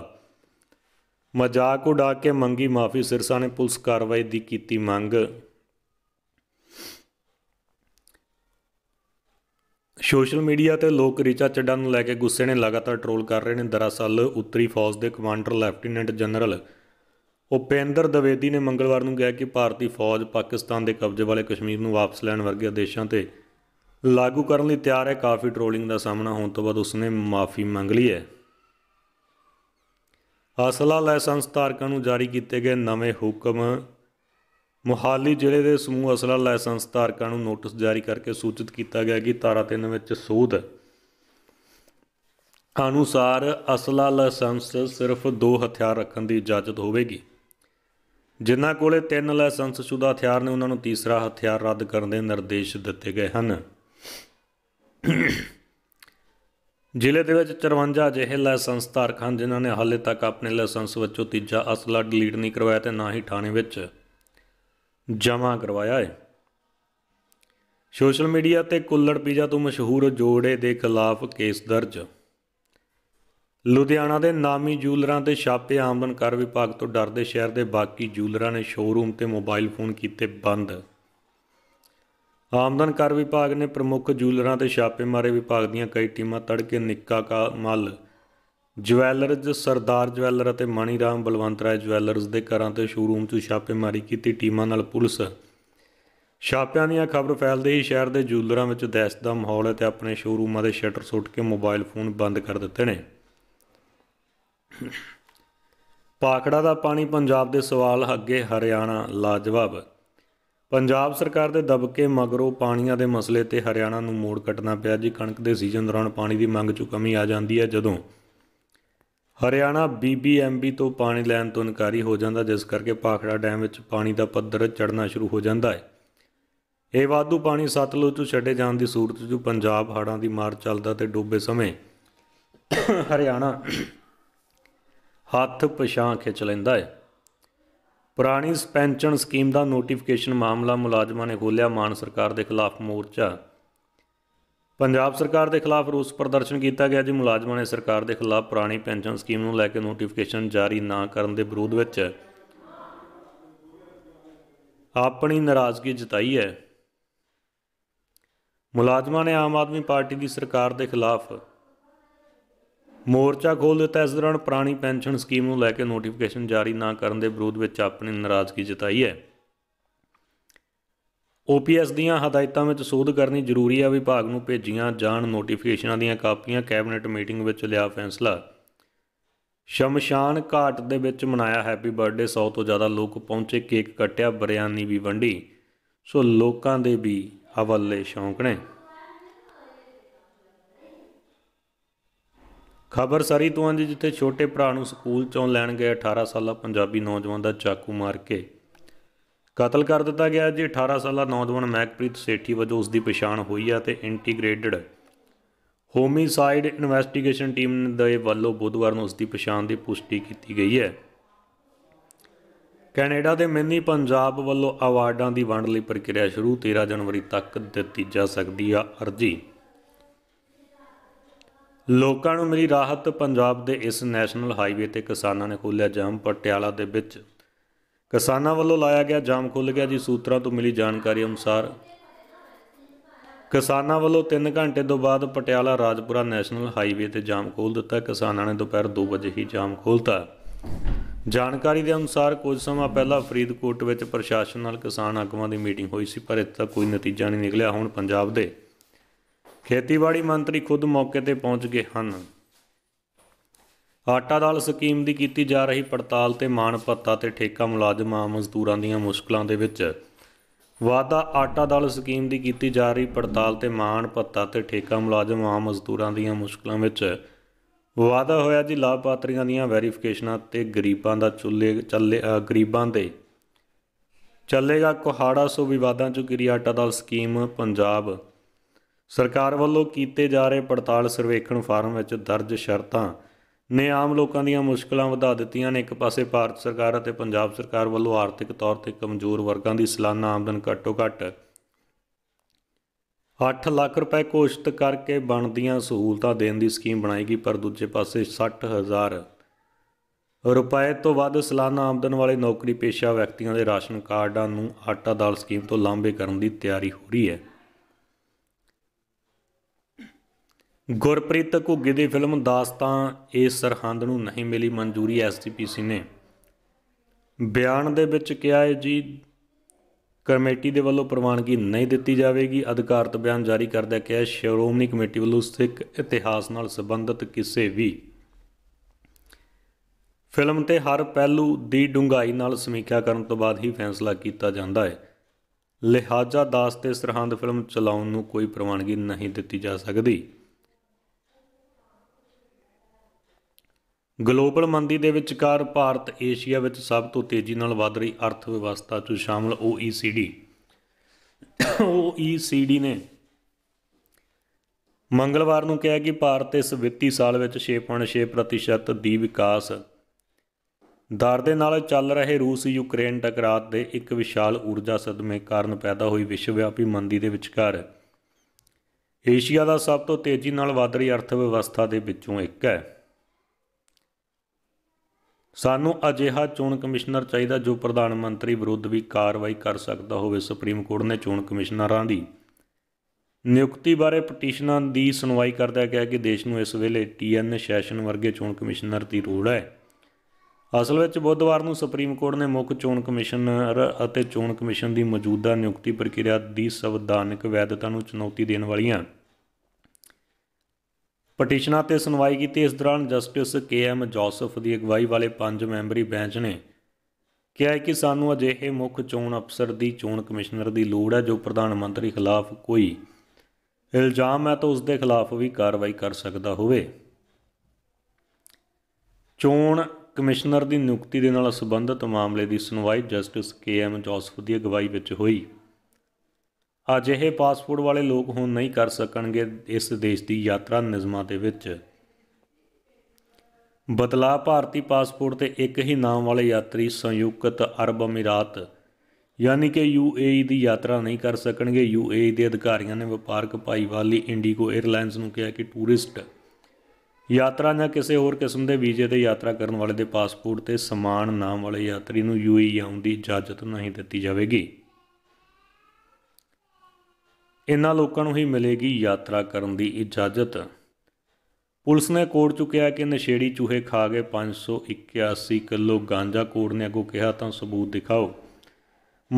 ਮਜ਼ਾਕ ਉਡਾ ਕੇ ਮੰਗੀ ਮਾਫੀ ਸਿਰਸਾ ਨੇ ਪੁਲਿਸ ਕਾਰਵਾਈ ਦੀ ਕੀਤੀ ਮੰਗ ਸੋਸ਼ਲ ਮੀਡੀਆ ਤੇ ਲੋਕ ਰਿਚਾ ਚੱਡਾ ਨੂੰ ਲੈ ਕੇ ਗੁੱਸੇ ਨੇ ਲਗਾਤਾਰ ਟ੍ਰੋਲ ਕਰ ਰਹੇ ਨੇ ਦਰਅਸਲ ਉੱਤਰੀ ਫੌਜ ਦੇ commander lieutenant general Upendra Dwivedi ਨੇ ਮੰਗਲਵਾਰ ਨੂੰ ਕਿਹਾ ਕਿ ਭਾਰਤੀ ਫੌਜ ਪਾਕਿਸਤਾਨ ਦੇ ਕਬਜ਼ੇ ਵਾਲੇ ਕਸ਼ਮੀਰ ਨੂੰ ਵਾਪਸ ਲੈਣ ਵਰਗੇ ਆਦੇਸ਼ਾਂ ਤੇ ਲਾਗੂ ਕਰਨ ਲਈ ਤਿਆਰ ਹੈ ਕਾਫੀ ਟ੍ਰੋਲਿੰਗ ਦਾ ਸਾਹਮਣਾ ਹੋਣ ਤੋਂ ਬਾਅਦ ਉਸਨੇ ਮਾਫੀ ਮੰਗ ਲਈ ਹੈ ਅਸਲਾ ਲਾਇਸੈਂਸ ਧਾਰਕਾਂ ਨੂੰ ਜਾਰੀ ਕੀਤੇ ਗਏ ਨਵੇਂ ਹੁਕਮ ਮੁਹਾਲੀ ਜ਼ਿਲ੍ਹੇ ਦੇ ਸਮੂਹ ਅਸਲਾ ਲਾਇਸੈਂਸ ਧਾਰਕਾਂ ਨੂੰ ਨੋਟਿਸ ਜਾਰੀ ਕਰਕੇ ਸੂਚਿਤ ਕੀਤਾ ਗਿਆ ਕਿ ਤਾਰਾ 3 ਵਿੱਚ ਸੋਧ ਅਨੁਸਾਰ ਅਸਲਾ ਲਾਇਸੈਂਸ ਸਿਰਫ ਦੋ ਹਥਿਆਰ ਰੱਖਣ ਦੀ ਇਜਾਜ਼ਤ ਹੋਵੇਗੀ ਜਿਨ੍ਹਾਂ ਕੋਲੇ ਤਿੰਨ ਲਾਇਸੈਂਸ ਸ਼ੁਦਾ ਹਥਿਆਰ ਨੇ ਉਹਨਾਂ ਨੂੰ ਤੀਸਰਾ ਹਥਿਆਰ ਰੱਦ ਕਰਨ ਦੇ ਨਿਰਦੇਸ਼ ਦਿੱਤੇ ਗਏ ਹਨ ਜ਼ਿਲ੍ਹੇ ਦੇ ਵਿੱਚ 54 ਅਜਿਹੇ ਲਾਇਸੈਂਸ ਧਾਰਕ ਹਨ ਜਿਨ੍ਹਾਂ ਨੇ ਹਾਲੇ ਤੱਕ ਆਪਣੇ ਲਾਇਸੈਂਸ ਵਿੱਚੋਂ ਤੀਜਾ ਅਸਲਾ ਡਿਲੀਟ ਨਹੀਂ ਕਰਵਾਇਆ ਤੇ ਨਾ ਹੀ ਥਾਣੇ ਵਿੱਚ ਜਮ੍ਹਾਂ ਕਰਵਾਇਆ ਹੈ ਸੋਸ਼ਲ ਮੀਡੀਆ ਤੇ ਕੁੱਲੜ ਪੀਜਾ ਤੋਂ ਮਸ਼ਹੂਰ ਜੋੜੇ ਦੇ ਖਿਲਾਫ ਕੇਸ ਦਰਜ ਲੁਧਿਆਣਾ ਦੇ ਨਾਮੀ ਜੂਲਰਾਂ ਤੇ ਛਾਪੇ ਆਮਦਨ ਕਰ ਵਿਭਾਗ ਤੋਂ ਡਰਦੇ ਸ਼ਹਿਰ ਦੇ ਬਾਕੀ ਜੂਲਰਾਂ ਨੇ ਸ਼ੋਰੂਮ ਤੇ ਮੋਬਾਈਲ ਫੋਨ ਕੀਤੇ ਬੰਦ ਆਮਦਨ ਕਰ ਵਿਭਾਗ ਨੇ ਪ੍ਰਮੁੱਖ ਜੂਲਰਾਂ ਤੇ ਛਾਪੇਮਾਰੀ ਵਿਭਾਗ ਦੀਆਂ ਕਈ ਟੀਮਾਂ ਤੜਕੇ ਨਿੱਕਾ ਕਾ ਮੱਲ ਜਵੈਲਰਜ਼ ਸਰਦਾਰ ਜਵੈਲਰ ਅਤੇ ਮਣੀਰਾਮ ਬਲਵੰਤ ਰਾਏ ਜਵੈਲਰਜ਼ ਦੇ ਘਰਾਂ ਤੇ ਸ਼ੋਰੂਮ 'ਚ ਛਾਪੇਮਾਰੀ ਕੀਤੀ ਟੀਮਾਂ ਨਾਲ ਪੁਲਿਸ ਛਾਪਿਆਂ ਦੀਆਂ ਖਬਰ ਫੈਲਦੇ ਹੀ ਸ਼ਹਿਰ ਦੇ ਜੂਲਰਾਂ ਵਿੱਚ ਦਹਿਸ਼ਤ ਦਾ ਮਾਹੌਲ ਹੈ ਤੇ ਆਪਣੇ ਸ਼ੋਰੂਮਾਂ ਦੇ ਸ਼ਟਰ ਸੁੱਟ ਕੇ ਮੋਬਾਈਲ ਫੋਨ ਬੰਦ ਕਰ ਦਿੱਤੇ ਨੇ ਪਾਖੜਾ ਦਾ ਪਾਣੀ ਪੰਜਾਬ ਦੇ ਸਵਾਲ ਅੱਗੇ ਹਰਿਆਣਾ ਲਾਜਵਾਬ ਪੰਜਾਬ ਸਰਕਾਰ ਦੇ ਦਬਕੇ ਮਗਰੋਂ ਪਾਣੀਆਂ ਦੇ ਮਸਲੇ ਤੇ ਹਰਿਆਣਾ ਨੂੰ ਮੋੜ ਕੱਟਣਾ ਪਿਆ ਜੀ ਕਣਕ ਦੇ ਸੀਜ਼ਨ ਦੌਰਾਨ ਪਾਣੀ ਦੀ ਮੰਗ 'ਚ ਕਮੀ ਆ ਜਾਂਦੀ ਹੈ ਜਦੋਂ ਹਰਿਆਣਾ ਬੀਬੀਐਮਬੀ ਤੋਂ ਪਾਣੀ ਲੈਣ ਤੋਂ ਇਨਕਾਰੀ ਹੋ ਜਾਂਦਾ ਜਿਸ ਕਰਕੇ ਪਾਖੜਾ ਡੈਮ ਵਿੱਚ ਪਾਣੀ ਦਾ ਪੱਧਰ ਚੜਨਾ ਸ਼ੁਰੂ ਹੋ ਜਾਂਦਾ ਹੈ ਇਹ ਵਾਧੂ ਪਾਣੀ ਸਤਲੁਜ ਤੋਂ ਛੱਡੇ ਜਾਣ ਦੀ ਸੂਰਤ 'ਚ ਪੰਜਾਬ ਹਾੜਾਂ ਦੀ ਮਾਰ ਚੱਲਦਾ ਤੇ ਡੋਬੇ ਸਮੇਂ ਹਰਿਆਣਾ ਹੱਥ ਪਛਾਂ ਖਿੱਚ ਲੈਂਦਾ ਹੈ ਪੁਰਾਣੀ ਪੈਨਸ਼ਨ ਸਕੀਮ ਦਾ ਨੋਟੀਫਿਕੇਸ਼ਨ ਮਾਮਲਾ ਮੁਲਾਜ਼ਮਾਂ ਨੇ ਖੋਲਿਆ ਮਾਨ ਸਰਕਾਰ ਦੇ ਖਿਲਾਫ ਮੋਰਚਾ ਪੰਜਾਬ ਸਰਕਾਰ ਦੇ ਖਿਲਾਫ ਰੋਸ ਪ੍ਰਦਰਸ਼ਨ ਕੀਤਾ ਗਿਆ ਜੀ ਮੁਲਾਜ਼ਮਾਂ ਨੇ ਸਰਕਾਰ ਦੇ ਖਿਲਾਫ ਪੁਰਾਣੀ ਪੈਨਸ਼ਨ ਸਕੀਮ ਨੂੰ ਲੈ ਕੇ ਨੋਟੀਫਿਕੇਸ਼ਨ ਜਾਰੀ ਨਾ ਕਰਨ ਦੇ ਵਿਰੋਧ ਵਿੱਚ ਆਪਣੀ ਨਾਰਾਜ਼ਗੀ ਜਤਾਈ ਹੈ ਮੁਲਾਜ਼ਮਾਂ ਨੇ ਆਮ ਆਦਮੀ ਪਾਰਟੀ ਦੀ ਸਰਕਾਰ ਦੇ ਖਿਲਾਫ ਮੋਰਚਾ ਖੋਲ ਦਿੱਤਾ ਇਸ ਦੌਰਾਨ ਪੁਰਾਣੀ ਪੈਨਸ਼ਨ ਸਕੀਮ ਨੂੰ ਲੈ ਕੇ ਨੋਟੀਫਿਕੇਸ਼ਨ ਜਾਰੀ ਨਾ ਕਰਨ ਦੇ ਵਿਰੋਧ ਵਿੱਚ ਆਪਣੀ ਨਾਰਾਜ਼ਗੀ ਜਤਾਈ ਹੈ ਓਪੀਐਸ ਦੀਆਂ ਹਦਾਇਤਾਂ ਵਿੱਚ ਸੋਧ ਕਰਨੀ ਜ਼ਰੂਰੀ ਹੈ ਵਿਭਾਗ ਨੂੰ ਭੇਜੀਆਂ ਜਾਣ ਨੋਟੀਫਿਕੇਸ਼ਨਾਂ ਦੀਆਂ ਕਾਪੀਆਂ ਕੈਬਨਿਟ ਮੀਟਿੰਗ ਵਿੱਚ ਲਿਆ ਫੈਸਲਾ ਸ਼ਮਸ਼ਾਨ ਘਾਟ ਦੇ ਵਿੱਚ ਮਨਾਇਆ ਹੈਪੀ ਬਰਥਡੇ 100 ਤੋਂ ਜ਼ਿਆਦਾ ਲੋਕ ਪਹੁੰਚੇ ਕੇਕ ਕੱਟਿਆ ਬਰਿਆਨੀ ਵੀ ਵੰਡੀ ਸੋ ਲੋਕਾਂ ਦੇ ਵੀ ਹਵਲੇ ਸ਼ੌਂਕ ਨੇ ਖਬਰ ਸਰੀ ਤੋਂ ਅੰਜ ਜਿੱਥੇ ਛੋਟੇ ਭਰਾ ਨੂੰ ਸਕੂਲ ਚੋਂ ਲੈਣ ਗਏ 18 ਸਾਲਾ ਪੰਜਾਬੀ ਨੌਜਵਾਨ ਦਾ ਚਾਕੂ ਮਾਰ ਕੇ ਕਤਲ ਕਰ ਦਿੱਤਾ ਗਿਆ ਜੀ 18 ਸਾਲਾ ਨੌਜਵਾਨ ਮਹਿਕਪ੍ਰੀਤ ਸੇਠੀ ਵਜੋਂ ਉਸ ਦੀ ਪਛਾਣ ਹੋਈ ਆ ਤੇ ਇੰਟੀਗ੍ਰੇਟਡ ਹੋਮਿਸਾਈਡ ਇਨਵੈਸਟੀਗੇਸ਼ਨ ਟੀਮ ਦੇ ਵੱਲੋਂ ਬੁੱਧਵਾਰ ਨੂੰ ਉਸ ਦੀ ਪਛਾਣ ਦੀ ਪੁਸ਼ਟੀ ਕੀਤੀ ਗਈ ਹੈ ਕੈਨੇਡਾ ਦੇ ਮਿੰਨੀ ਪੰਜਾਬ ਵੱਲੋਂ ਅਵਾਰਡਾਂ ਦੀ ਵੰਡ ਲਈ ਪ੍ਰਕਿਰਿਆ ਸ਼ੁਰੂ 13 ਜਨਵਰੀ ਤੱਕ ਦਿੱਤੀ ਜਾ ਸਕਦੀ ਆ ਅਰਜ਼ੀ ਲੋਕਾਂ ਨੂੰ ਮਿਲੀ ਰਾਹਤ ਪੰਜਾਬ ਦੇ ਇਸ ਨੈਸ਼ਨਲ ਹਾਈਵੇ ਤੇ ਕਿਸਾਨਾਂ ਨੇ ਖੋਲਿਆ ਜਾਮ ਪਟਿਆਲਾ ਦੇ ਵਿੱਚ ਕਿਸਾਨਾਂ ਵੱਲੋਂ ਲਾਇਆ ਗਿਆ ਜਾਮ ਖੁੱਲ ਗਿਆ ਜੀ ਸੂਤਰਾਂ ਤੋਂ ਮਿਲੀ ਜਾਣਕਾਰੀ ਅਨੁਸਾਰ ਕਿਸਾਨਾਂ ਵੱਲੋਂ 3 ਘੰਟੇ ਤੋਂ ਬਾਅਦ ਪਟਿਆਲਾ ਰਾਜਪੁਰਾ ਨੈਸ਼ਨਲ ਹਾਈਵੇ ਤੇ ਜਾਮ ਖੋਲ ਦਿੱਤਾ ਕਿਸਾਨਾਂ ਨੇ ਦੁਪਹਿਰ 2 ਵਜੇ ਹੀ ਜਾਮ ਖੋਲਤਾ ਜਾਣਕਾਰੀ ਦੇ ਅਨੁਸਾਰ ਕੁਝ ਸਮਾਂ ਪਹਿਲਾਂ ਫਰੀਦਕੋਟ ਵਿੱਚ ਪ੍ਰਸ਼ਾਸਨ ਨਾਲ ਕਿਸਾਨ ਆਗੂਆਂ ਦੀ ਮੀਟਿੰਗ ਹੋਈ ਸੀ ਪਰ ਇਸ ਦਾ ਕੋਈ ਨਤੀਜਾ ਨਹੀਂ ਨਿਕਲਿਆ ਹੁਣ ਪੰਜਾਬ ਦੇ ਖੇਤੀਬਾੜੀ ਮੰਤਰੀ ਖੁਦ ਮੌਕੇ ਤੇ ਪਹੁੰਚ ਗਏ ਹਨ ਆਟਾ ਦਾਲ ਸਕੀਮ ਦੀ ਕੀਤੀ ਜਾ ਰਹੀ ਪੜਤਾਲ ਤੇ ਮਾਨ ਪੱਤਾ ਤੇ ਠੇਕਾ ਮੁਲਾਜ਼ਮਾਂ ਮਜ਼ਦੂਰਾਂ ਦੀਆਂ ਮੁਸ਼ਕਲਾਂ ਦੇ ਵਿੱਚ ਵਾਦਾ ਆਟਾ ਦਾਲ ਸਕੀਮ ਦੀ ਕੀਤੀ ਜਾ ਰਹੀ ਪੜਤਾਲ ਤੇ ਮਾਨ ਪੱਤਾ ਤੇ ਠੇਕਾ ਮੁਲਾਜ਼ਮਾਂ ਮਜ਼ਦੂਰਾਂ ਦੀਆਂ ਮੁਸ਼ਕਲਾਂ ਵਿੱਚ ਵਾਦਾ ਹੋਇਆ ਜੀ ਲਾਭਪਾਤਰੀਆਂ ਦੀਆਂ ਵੈਰੀਫਿਕੇਸ਼ਨਾਂ ਤੇ ਗਰੀਬਾਂ ਦਾ ਚੁੱਲੇ ਚੱਲੇ ਗਰੀਬਾਂ ਦੇ ਚੱਲੇਗਾ ਕੁਹਾੜਾ ਸੋ ਵਿਵਾਦਾਂ ਚੋਂ ਗਰੀ ਆਟਾ ਦਾਲ ਸਕੀਮ ਪੰਜਾਬ ਸਰਕਾਰ ਵੱਲੋਂ ਕੀਤੇ ਜਾ ਰਹੇ ਪੜਤਾਲ ਸਰਵੇਖਣ ਫਾਰਮ ਵਿੱਚ ਦਰਜ ਸ਼ਰਤਾਂ ਨੇ ਆਮ ਲੋਕਾਂ ਦੀਆਂ ਮੁਸ਼ਕਲਾਂ ਵਧਾ ਦਿੱਤੀਆਂ ਨੇ ਇੱਕ ਪਾਸੇ ਭਾਰਤ ਸਰਕਾਰ ਅਤੇ ਪੰਜਾਬ ਸਰਕਾਰ ਵੱਲੋਂ ਆਰਥਿਕ ਤੌਰ ਤੇ ਕਮਜ਼ੋਰ ਵਰਗਾਂ ਦੀ ਸਾਲਾਨਾ ਆਮਦਨ ਘੱਟੋ-ਘੱਟ 8 ਲੱਖ ਰੁਪਏ ਕੋਸ਼ਤ ਕਰਕੇ ਬਣਦੀਆਂ ਸਹੂਲਤਾਂ ਦੇਣ ਦੀ ਸਕੀਮ ਗਈ ਪਰ ਦੂਜੇ ਪਾਸੇ 60000 ਰੁਪਏ ਤੋਂ ਵੱਧ ਸਾਲਾਨਾ ਆਮਦਨ ਵਾਲੇ ਨੌਕਰੀ ਪੇਸ਼ਾ ਵਿਅਕਤੀਆਂ ਦੇ ਰਾਸ਼ਨ ਕਾਰਡਾਂ ਨੂੰ ਆਟਾ ਦਾਲ ਸਕੀਮ ਤੋਂ ਲਾਂਭੇ ਕਰਨ ਦੀ ਤਿਆਰੀ ਹੋ ਰਹੀ ਹੈ ਗੁਰਪ੍ਰੀਤ ਘੁੱਗੀ ਦੀ ਫਿਲਮ ਦਾਸਤਾਂ ਇਸ ਸਰਹੰਦ ਨੂੰ ਨਹੀਂ ਮਿਲੀ ਮਨਜ਼ੂਰੀ ਐਸਜੀਪੀਸੀ ਨੇ ਬਿਆਨ ਦੇ ਵਿੱਚ ਕਿਹਾ ਹੈ ਜੀ ਕਮੇਟੀ ਦੇ ਵੱਲੋਂ ਪ੍ਰਵਾਨਗੀ ਨਹੀਂ ਦਿੱਤੀ ਜਾਵੇਗੀ ਅਧਿਕਾਰਤ ਬਿਆਨ ਜਾਰੀ ਕਰਦਿਆਂ ਕਿਹਾ ਸ਼ਰੋਮਨੀ ਕਮੇਟੀ ਵੱਲੋਂ ਸਿੱਖ ਇਤਿਹਾਸ ਨਾਲ ਸੰਬੰਧਿਤ ਕਿਸੇ ਵੀ ਫਿਲਮ ਤੇ ਹਰ ਪਹਿਲੂ ਦੀ ਡੂੰਘਾਈ ਨਾਲ ਸਮੀਖਿਆ ਕਰਨ ਤੋਂ ਬਾਅਦ ਹੀ ਫੈਸਲਾ ਕੀਤਾ ਜਾਂਦਾ ਹੈ ਲਿਹਾਜ਼ਾ ਦਾਸ ਤੇ ਸਰਹੰਦ ਫਿਲਮ ਚਲਾਉਣ ਨੂੰ ਕੋਈ ਪ੍ਰਵਾਨਗੀ ਨਹੀਂ ਦਿੱਤੀ ਜਾ ਸਕਦੀ ਗਲੋਬਲ ਮੰਦੀ ਦੇ ਵਿਚਕਾਰ ਭਾਰਤ ਏਸ਼ੀਆ ਵਿੱਚ ਸਭ ਤੋਂ ਤੇਜ਼ੀ ਨਾਲ ਵਧ ਰਹੀ ਅਰਥ ਵਿਵਸਥਾ 'ਚ ਸ਼ਾਮਲ OECD OECD ਨੇ ਮੰਗਲਵਾਰ ਨੂੰ ਕਿਹਾ ਕਿ ਭਾਰਤ ਇਸ ਵਿੱਤੀ ਸਾਲ ਵਿੱਚ 6.6% ਦੀ ਵਿਕਾਸ ਦਰ ਦੇ ਨਾਲ ਚੱਲ ਰਹੇ ਰੂਸ ਯੂਕਰੇਨ ਟਕਰਾਅ ਦੇ ਇੱਕ ਵਿਸ਼ਾਲ ਊਰਜਾ ਸਦਮੇ ਕਾਰਨ ਪੈਦਾ ਹੋਈ ਵਿਸ਼ਵਵਿਆਪੀ ਮੰਦੀ ਦੇ ਵਿਚਕਾਰ ਏਸ਼ੀਆ ਦਾ ਸਭ ਤੋਂ ਤੇਜ਼ੀ ਨਾਲ ਵਧ ਰਹੀ ਅਰਥ ਵਿਵਸਥਾ ਦੇ ਵਿੱਚੋਂ ਇੱਕ ਹੈ ਸਾਨੂੰ ਅਜਿਹਾ ਚੋਣ ਕਮਿਸ਼ਨਰ ਚਾਹੀਦਾ ਜੋ ਪ੍ਰਧਾਨ ਮੰਤਰੀ ਵਿਰੁੱਧ ਵੀ ਕਾਰਵਾਈ ਕਰ ਸਕਦਾ ਹੋਵੇ ਸੁਪਰੀਮ ਕੋਰਟ ਨੇ ਚੋਣ ਕਮਿਸ਼ਨਰਾਂ ਦੀ ਨਿਯੁਕਤੀ ਬਾਰੇ ਪਟੀਸ਼ਨਾਂ ਦੀ ਸੁਣਵਾਈ ਕਰਦਿਆਂ ਕਿਹਾ ਕਿ ਦੇਸ਼ ਨੂੰ ਇਸ ਵੇਲੇ ਟੀਐਨ ਸੈਸ਼ਨ ਵਰਗੇ ਚੋਣ ਕਮਿਸ਼ਨਰ ਦੀ ਲੋੜ ਹੈ ਅਸਲ ਵਿੱਚ ਬੁੱਧਵਾਰ ਨੂੰ ਸੁਪਰੀਮ ਕੋਰਟ ਨੇ ਮੁੱਖ ਚੋਣ ਕਮਿਸ਼ਨਰ ਅਤੇ ਚੋਣ ਕਮਿਸ਼ਨ ਦੀ ਮੌਜੂਦਾ ਨਿਯੁਕਤੀ ਪ੍ਰਕਿਰਿਆ ਦੀ ਸੰਵਿਧਾਨਕ ਵੈਧਤਾ ਨੂੰ ਚੁਣੌਤੀ ਦੇਣ ਵਾਲੀਆਂ ਪਟੀਸ਼ਨਾਂ ਤੇ ਸੁਣਵਾਈ ਕੀਤੀ ਇਸ ਦੌਰਾਨ ਜਸਟਿਸ ਕੇ ਐਮ ਜੋਸਫ ਦੀ ਅਗਵਾਈ ਵਾਲੇ ਪੰਜ ਮੈਂਬਰੀ ਬੈਂਚ ਨੇ ਕਿਹਾ ਕਿ ਸਾਨੂੰ ਅਜਿਹੇ ਮੁੱਖ ਚੋਣ ਅਫਸਰ ਦੀ ਚੋਣ ਕਮਿਸ਼ਨਰ ਦੀ ਲੋੜ ਹੈ ਜੋ ਪ੍ਰਧਾਨ ਮੰਤਰੀ ਖਿਲਾਫ ਕੋਈ ਇਲਜ਼ਾਮ ਹੈ ਤਾਂ ਉਸ ਦੇ ਖਿਲਾਫ ਵੀ ਕਾਰਵਾਈ ਕਰ ਸਕਦਾ ਹੋਵੇ ਚੋਣ ਕਮਿਸ਼ਨਰ ਦੀ ਨਿਯੁਕਤੀ ਦੇ ਨਾਲ ਸੰਬੰਧਿਤ ਮਾਮਲੇ ਦੀ ਸੁਣਵਾਈ ਜਸਟਿਸ ਕੇ ਐਮ ਜੋਸਫ ਦੀ ਅਗਵਾਈ ਵਿੱਚ ਹੋਈ ਅਜਿਹੇ ਪਾਸਪੋਰਟ ਵਾਲੇ ਲੋਕ ਹੁਣ ਨਹੀਂ ਕਰ ਸਕਣਗੇ ਇਸ ਦੇਸ਼ ਦੀ ਯਾਤਰਾ ਨਿਯਮਾਂ ਦੇ ਵਿੱਚ ਬਦਲਾ ਭਾਰਤੀ ਪਾਸਪੋਰਟ ਤੇ ਇੱਕ ਹੀ ਨਾਮ ਵਾਲੇ ਯਾਤਰੀ ਸੰਯੁਕਤ ਅਰਬ ਅਮੀਰਾਤ ਯਾਨੀ ਕਿ ਯੂਏਈ ਦੀ ਯਾਤਰਾ ਨਹੀਂ ਕਰ ਸਕਣਗੇ ਯੂਏਈ ਦੇ ਅਧਿਕਾਰੀਆਂ ਨੇ ਵਪਾਰਕ ਭਾਈਵਾਲ ਲਈ ਇੰਡੀਗੋ 에ਅਰਲਾਈਨਸ ਨੂੰ ਕਿਹਾ ਕਿ ਟੂਰਿਸਟ ਯਾਤਰਾ ਜਾਂ ਕਿਸੇ ਹੋਰ ਕਿਸਮ ਦੇ ਵੀਜ਼ੇ ਤੇ ਯਾਤਰਾ ਕਰਨ ਵਾਲੇ ਦੇ ਪਾਸਪੋਰਟ ਤੇ ਸਮਾਨ ਨਾਮ ਵਾਲੇ ਯਾਤਰੀ ਨੂੰ ਯੂਏਈ ਆਉਣ ਦੀ ਇਜਾਜ਼ਤ ਨਹੀਂ ਦਿੱਤੀ ਜਾਵੇਗੀ ਇਹਨਾਂ ਲੋਕਾਂ ਨੂੰ ਹੀ ਮਿਲੇਗੀ ਯਾਤਰਾ ਕਰਨ ਦੀ ਇਜਾਜ਼ਤ ਪੁਲਿਸ ਨੇ ਕੋੜ ਚੁੱਕਿਆ ਕਿ ਨਸ਼ੇੜੀ ਚੂਹੇ ਖਾ ਗਏ 581 ਕਿਲੋ ਗਾਂਜਾ ਕੋੜਨੇ ਅਗੋ ਕਿਹਾ ਤਾਂ ਸਬੂਤ ਦਿਖਾਓ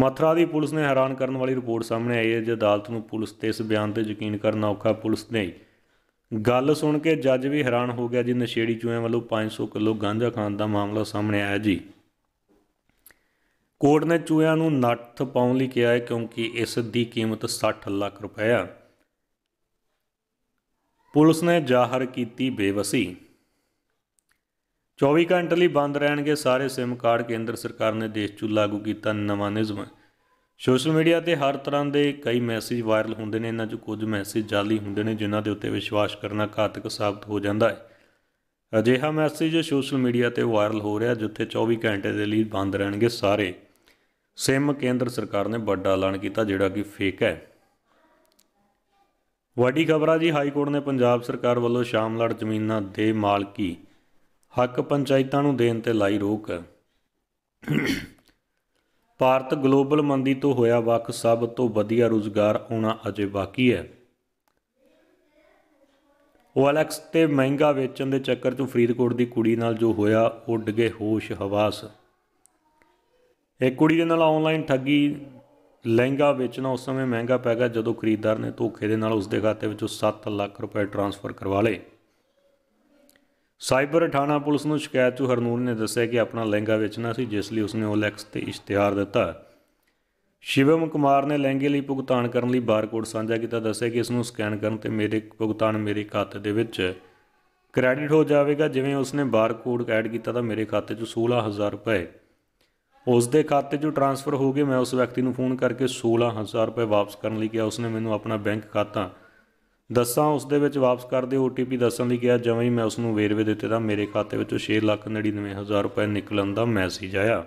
ਮਥਰਾ ਦੀ ਪੁਲਿਸ ਨੇ ਹੈਰਾਨ ਕਰਨ ਵਾਲੀ ਰਿਪੋਰਟ ਸਾਹਮਣੇ ਆਈ ਹੈ ਜੇ ਅਦਾਲਤ ਨੂੰ ਪੁਲਿਸ ਤੇ ਇਸ ਬਿਆਨ ਤੇ ਯਕੀਨ ਕਰਨਾ ਔਖਾ ਪੁਲਿਸ ਨੇ ਗੱਲ ਸੁਣ ਕੇ ਜੱਜ ਵੀ ਹੈਰਾਨ ਹੋ ਗਿਆ ਜੀ ਨਸ਼ੇੜੀ ਚੂਹਿਆਂ ਵੱਲੋਂ 500 ਕਿਲੋ ਗਾਂਜਾ ਖਾਣ ਦਾ ਮਾਮਲਾ ਸਾਹਮਣੇ ਆਇਆ ਜੀ ਕੋਰਟ ਨੇ ਚੂਹਿਆਂ ਨੂੰ ਨੱਥ ਪਾਉਣ ਲਈ ਕਿਹਾ ਹੈ ਕਿਉਂਕਿ ਇਸ ਦੀ ਕੀਮਤ 60 ਲੱਖ ਰੁਪਏ ਆ ਪੁਲਿਸ ਨੇ ਜ਼ਾਹਰ ਕੀਤੀ ਬੇਵਸੀ 24 ਘੰਟੇ ਲਈ ਬੰਦ ਰਹਿਣਗੇ ਸਾਰੇ SIM ਕਾਰਡ ਕੇਂਦਰ ਸਰਕਾਰ ਨੇ ਦੇਸ਼ 'ਚ ਲਾਗੂ ਕੀਤਾ ਨਵਾਂ ਨਿਯਮ ਸੋਸ਼ਲ ਮੀਡੀਆ ਤੇ ਹਰ ਤਰ੍ਹਾਂ ਦੇ ਕਈ ਮੈਸੇਜ ਵਾਇਰਲ ਹੁੰਦੇ ਨੇ ਇਹਨਾਂ 'ਚ ਕੁਝ ਮੈਸੇਜ ਜਾਲੀ ਹੁੰਦੇ ਨੇ ਜਿਨ੍ਹਾਂ ਦੇ ਉੱਤੇ ਵਿਸ਼ਵਾਸ ਕਰਨਾ ਘਾਤਕ ਸਾਬਤ ਹੋ ਜਾਂਦਾ ਹੈ ਅਜਿਹਾ ਮੈਸੇਜ ਸੋਸ਼ਲ ਮੀਡੀਆ ਤੇ ਵਾਇਰਲ ਹੋ ਰਿਹਾ ਜਿੱਥੇ 24 ਘੰਟੇ ਦੇ ਲਈ ਬੰਦ ਰਹਿਣਗੇ ਸਾਰੇ ਸਿਮ ਕੇਂਦਰ ਸਰਕਾਰ ਨੇ ਵੱਡਾ ਐਲਾਨ ਕੀਤਾ ਜਿਹੜਾ ਕਿ ਫੇਕ ਹੈ ਵੱਡੀ ਖਬਰਾਂ ਜੀ ਹਾਈ ਕੋਰਟ ਨੇ ਪੰਜਾਬ ਸਰਕਾਰ ਵੱਲੋਂ ਸ਼ਾਮਲੜ ਜ਼ਮੀਨਾਂ ਦੇ ਮਾਲਕੀ ਹੱਕ ਪੰਚਾਇਤਾਂ ਨੂੰ ਦੇਣ ਤੇ ਲਾਈ ਰੋਕ ਭਾਰਤ ਗਲੋਬਲ ਮੰਦੀ ਤੋਂ ਹੋਇਆ ਵਕ ਸਭ ਤੋਂ ਵਧੀਆ ਰੁਜ਼ਗਾਰ ਆਉਣਾ ਅਜੇ ਬਾਕੀ ਹੈ OLX ਤੇ ਮਹਿੰਗਾ ਵੇਚਣ ਦੇ ਚੱਕਰ 'ਚ ਫਰੀਦਕੋਟ ਦੀ ਕੁੜੀ ਨਾਲ ਜੋ ਹੋਇਆ ਉੱਡ ਗਏ ਹੋਸ਼ ਹਵਾਸ ਇੱਕ ਕੁੜੀ ਦੇ ਨਾਲ ਆਨਲਾਈਨ ਠੱਗੀ ਲਹਿੰਗਾ ਵੇਚਣਾ ਉਸ ਸਮੇਂ ਮਹਿੰਗਾ ਪੈ ਗਿਆ ਜਦੋਂ ਖਰੀਦਦਾਰ ਨੇ ਧੋਖੇ ਦੇ ਨਾਲ ਉਸ ਦੇ ਖਾਤੇ ਵਿੱਚੋਂ 7 ਲੱਖ ਰੁਪਏ ਟ੍ਰਾਂਸਫਰ ਕਰਵਾ ਲਏ ਸਾਈਬਰ ਥਾਣਾ ਪੁਲਿਸ ਨੂੰ ਸ਼ਿਕਾਇਤ ਤੋਂ ਹਰਨੂਰ ਨੇ ਦੱਸਿਆ ਕਿ ਆਪਣਾ ਲਹਿੰਗਾ ਵੇਚਣਾ ਸੀ ਜਿਸ ਲਈ ਉਸਨੇ OLX ਤੇ ਇਸ਼ਤਿਹਾਰ ਦਿੱਤਾ ਸ਼ਿਵਮ ਕੁਮਾਰ ਨੇ ਲਹਿੰਗੇ ਲਈ ਭੁਗਤਾਨ ਕਰਨ ਲਈ ਬਾਰਕੋਡ ਸਾਂਝਾ ਕੀਤਾ ਦੱਸਿਆ ਕਿ ਇਸ ਨੂੰ ਸਕੈਨ ਕਰਨ ਤੇ ਮੇਰੇ ਭੁਗਤਾਨ ਮੇਰੇ ਖਾਤੇ ਦੇ ਵਿੱਚ ਕ੍ਰੈਡਿਟ ਹੋ ਜਾਵੇਗਾ ਜਿਵੇਂ ਉਸਨੇ ਬਾਰਕੋਡ ਐਡ ਕੀਤਾ ਤਾਂ ਮੇਰੇ ਖਾਤੇ 'ਚ 16000 ਰੁਪਏ ਉਸ ਦੇ ਖਾਤੇ 'ਚੋਂ ਟ੍ਰਾਂਸਫਰ ਹੋ ਗਏ ਮੈਂ ਉਸ ਵਿਅਕਤੀ ਨੂੰ ਫੋਨ ਕਰਕੇ 16000 ਰੁਪਏ ਵਾਪਸ ਕਰਨ ਲਈ ਕਿਹਾ ਉਸਨੇ ਮੈਨੂੰ ਆਪਣਾ ਬੈਂਕ ਖਾਤਾ ਦੱਸਾਂ ਉਸ ਦੇ ਵਿੱਚ ਵਾਪਸ ਕਰ ਦੇ OTP ਦੱਸਣ ਲਈ ਕਿਹਾ ਜਿਵੇਂ ਹੀ ਮੈਂ ਉਸ ਨੂੰ ਵੇਰਵੇ ਦਿੱਤੇ ਤਾਂ ਮੇਰੇ ਖਾਤੇ ਵਿੱਚੋਂ 699000 ਰੁਪਏ ਨਿਕਲਣ ਦਾ ਮੈਸੇਜ ਆਇਆ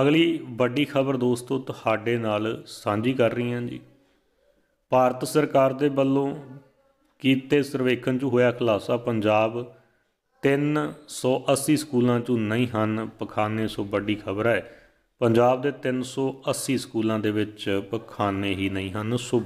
ਅਗਲੀ ਵੱਡੀ ਖਬਰ ਦੋਸਤੋ ਤੁਹਾਡੇ ਨਾਲ ਸਾਂਝੀ ਕਰ ਰਹੀ ਹਾਂ ਜੀ ਭਾਰਤ ਸਰਕਾਰ ਦੇ ਵੱਲੋਂ ਕੀਤੇ ਸਰਵੇਖਣ 'ਚ ਹੋਇਆ ਖੁਲਾਸਾ ਪੰਜਾਬ 380 ਸਕੂਲਾਂ 'ਚੋਂ ਨਹੀਂ ਹਨ ਪਖਾਨੇ ਸੋ ਵੱਡੀ ਖਬਰ ਹੈ ਪੰਜਾਬ ਦੇ 380 ਸਕੂਲਾਂ ਦੇ ਵਿੱਚ ਪਖਾਨੇ ਹੀ ਨਹੀਂ ਹਨ ਸੋ